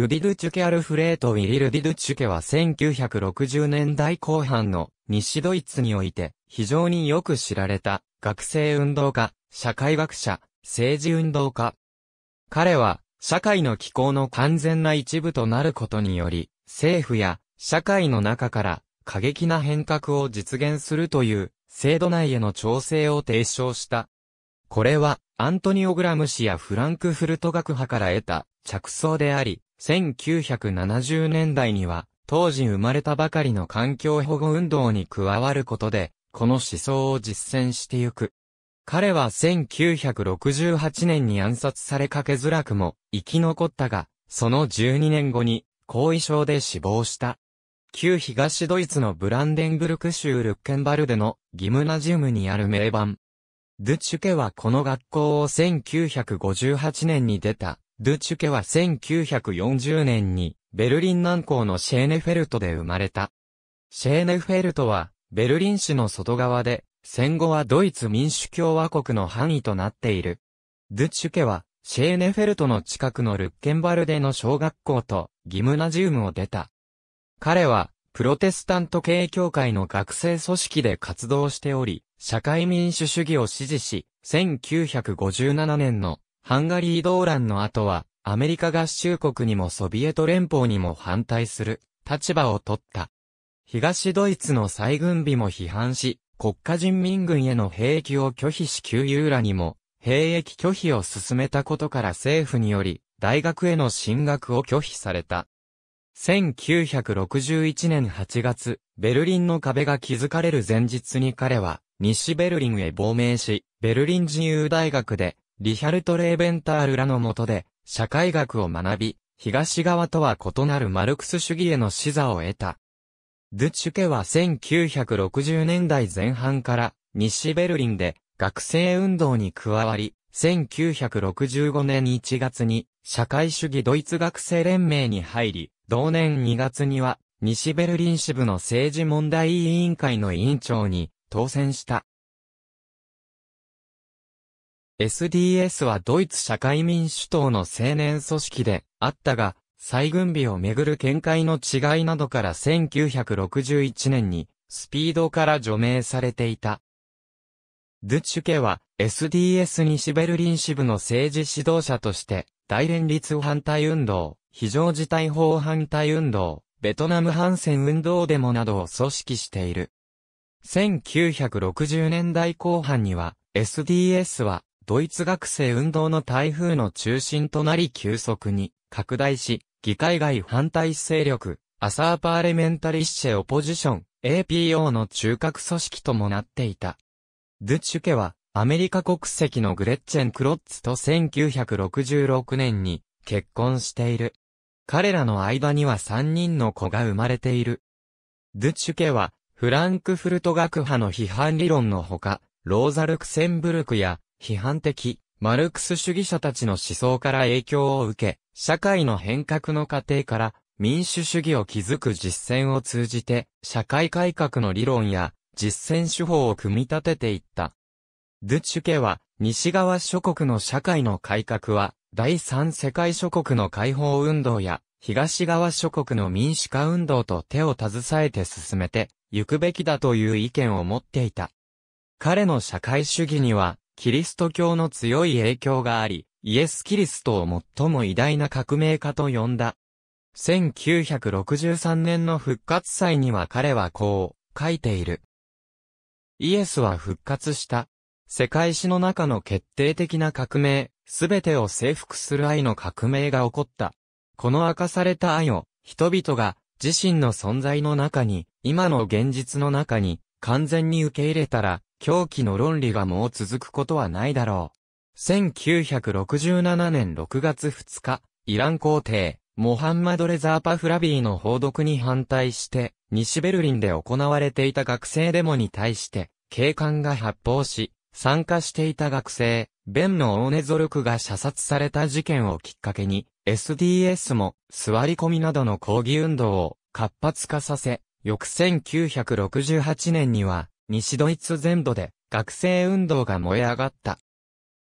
ルディドゥチュケ・アルフレート・ウィリ・ルディドゥチュケは1960年代後半の西ドイツにおいて非常によく知られた学生運動家、社会学者、政治運動家。彼は社会の機構の完全な一部となることにより、政府や社会の中から過激な変革を実現するという制度内への調整を提唱した。これはアントニオ・グラム氏やフランクフルト学派から得た着想であり、1970年代には、当時生まれたばかりの環境保護運動に加わることで、この思想を実践してゆく。彼は1968年に暗殺されかけづらくも、生き残ったが、その12年後に、後遺症で死亡した。旧東ドイツのブランデンブルク州ルッケンバルデのギムナジウムにある名盤。ドゥチュケはこの学校を1958年に出たドゥチュケは1940年にベルリン南港のシェーネフェルトで生まれた。シェーネフェルトはベルリン市の外側で戦後はドイツ民主共和国の範囲となっている。ドゥチュケはシェーネフェルトの近くのルッケンバルデの小学校とギムナジウムを出た。彼はプロテスタント系協会の学生組織で活動しており、社会民主主義を支持し、1957年のハンガリー動乱の後は、アメリカ合衆国にもソビエト連邦にも反対する立場を取った。東ドイツの再軍備も批判し、国家人民軍への兵役を拒否し旧ユーラにも、兵役拒否を進めたことから政府により、大学への進学を拒否された。1961年8月、ベルリンの壁が築かれる前日に彼は、西ベルリンへ亡命し、ベルリン自由大学でリヒャルト・レーベンタールらの下で、社会学を学び、東側とは異なるマルクス主義への視座を得た。ドゥチュケは1960年代前半から西ベルリンで学生運動に加わり、1965年1月に社会主義ドイツ学生連盟に入り、同年2月には西ベルリン支部の政治問題委員会の委員長に当選した。SDS はドイツ社会民主党の青年組織であったが、再軍備をめぐる見解の違いなどから1961年にスピードから除名されていた。ドゥチュケは SDS 西ベルリン支部の政治指導者として大連立反対運動、非常事態法反対運動、ベトナム反戦運動デモなどを組織している。1960年代後半には SDS はドイツ学生運動の台風の中心となり急速に拡大し、議会外反対勢力、アサーパーレメンタリッシェオポジション、APO の中核組織ともなっていた。ドゥチュケは、アメリカ国籍のグレッチェン・クロッツと1966年に結婚している。彼らの間には3人の子が生まれている。ドゥチュケは、フランクフルト学派の批判理論のほか、ローザルクセンブルクや批判的、マルクス主義者たちの思想から影響を受け、社会の変革の過程から民主主義を築く実践を通じて、社会改革の理論や実践手法を組み立てていった。ドゥチュケは、西側諸国の社会の改革は、第三世界諸国の解放運動や、東側諸国の民主化運動と手を携えて進めて、行くべきだという意見を持っていた。彼の社会主義には、キリスト教の強い影響があり、イエス・キリストを最も偉大な革命家と呼んだ。1963年の復活祭には彼はこう、書いている。イエスは復活した。世界史の中の決定的な革命、すべてを征服する愛の革命が起こった。この明かされた愛を、人々が自身の存在の中に、今の現実の中に、完全に受け入れたら、狂気の論理がもう続くことはないだろう。1967年6月2日、イラン皇帝、モハンマド・レザーパ・フラビーの報読に反対して、西ベルリンで行われていた学生デモに対して、警官が発砲し、参加していた学生、ベンのオーネゾルクが射殺された事件をきっかけに、SDS も座り込みなどの抗議運動を活発化させ、翌1968年には西ドイツ全土で学生運動が燃え上がった。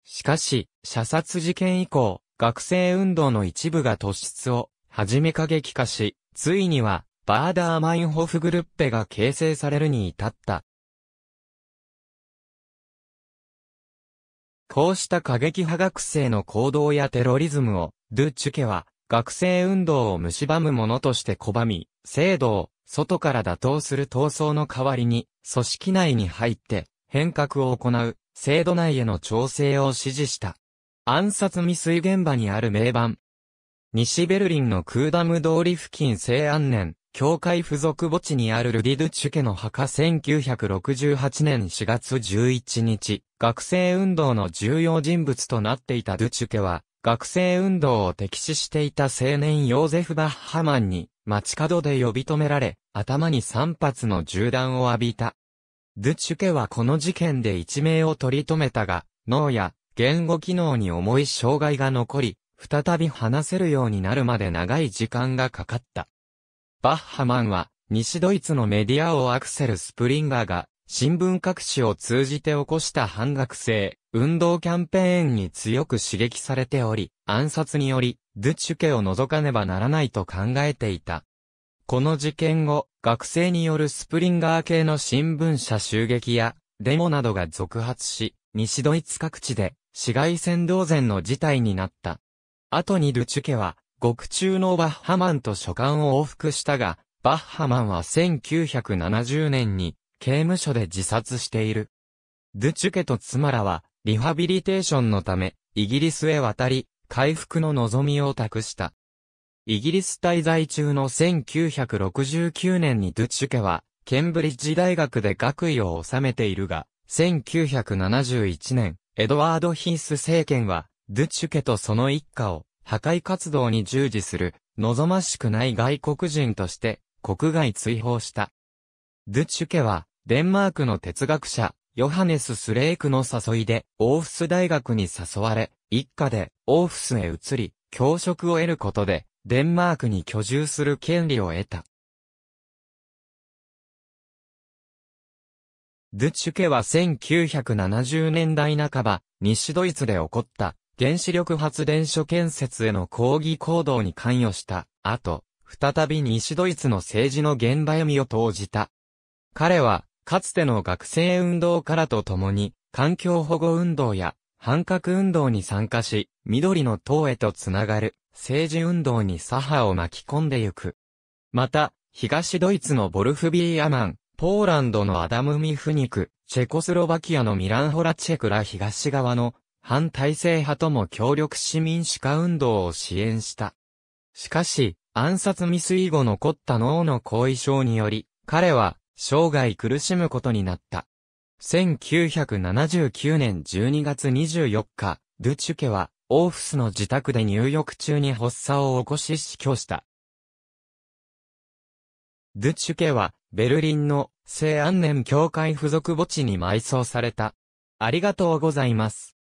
しかし、射殺事件以降、学生運動の一部が突出を、始め過激化し、ついには、バーダーマインホフグルッペが形成されるに至った。こうした過激派学生の行動やテロリズムを、ドゥ・チュケは、学生運動を蝕むものとして拒み、制度を外から打倒する闘争の代わりに、組織内に入って、変革を行う、制度内への調整を指示した。暗殺未遂現場にある名盤。西ベルリンのクーダム通り付近西安年、教会付属墓地にあるルディドゥチュケの墓1968年4月11日、学生運動の重要人物となっていたドゥチュケは、学生運動を敵視していた青年ヨーゼフ・バッハマンに街角で呼び止められ、頭に3発の銃弾を浴びた。ドゥチュケはこの事件で一命を取り留めたが、脳や言語機能に重い障害が残り、再び話せるようになるまで長い時間がかかった。バッハマンは、西ドイツのメディア王アクセル・スプリンガーが、新聞各紙を通じて起こした反学生、運動キャンペーンに強く刺激されており、暗殺により、ドゥチュケを除かねばならないと考えていた。この事件後、学生によるスプリンガー系の新聞社襲撃や、デモなどが続発し、西ドイツ各地で、市街戦同然の事態になった。後にドゥチュケは、獄中のバッハマンと書簡を往復したが、バッハマンは1970年に刑務所で自殺している。ドゥチュケと妻らはリハビリテーションのため、イギリスへ渡り、回復の望みを託した。イギリス滞在中の1969年にドゥッシュ家は、ケンブリッジ大学で学位を収めているが、1971年、エドワード・ヒース政権は、ドゥッシュ家とその一家を、破壊活動に従事する、望ましくない外国人として、国外追放した。ドゥッシュ家は、デンマークの哲学者、ヨハネス・スレイクの誘いで、オーフス大学に誘われ、一家でオーフスへ移り、教職を得ることで、デンマークに居住する権利を得た。ドゥチュケは1970年代半ば、西ドイツで起こった原子力発電所建設への抗議行動に関与した後、再び西ドイツの政治の現場読みを投じた。彼はかつての学生運動からと共に、環境保護運動や反核運動に参加し、緑の党へとつながる政治運動に左派を巻き込んでゆく。また、東ドイツのボルフビー・アマン、ポーランドのアダム・ミフニク、チェコスロバキアのミランホラチェクら東側の反体制派とも協力市民主化運動を支援した。しかし、暗殺未遂後残った脳の後遺症により、彼は生涯苦しむことになった。1979年12月24日、ドゥチュケは、オーフスの自宅で入浴中に発作を起こし死去した。ドゥチュケは、ベルリンの聖安年教会付属墓地に埋葬された。ありがとうございます。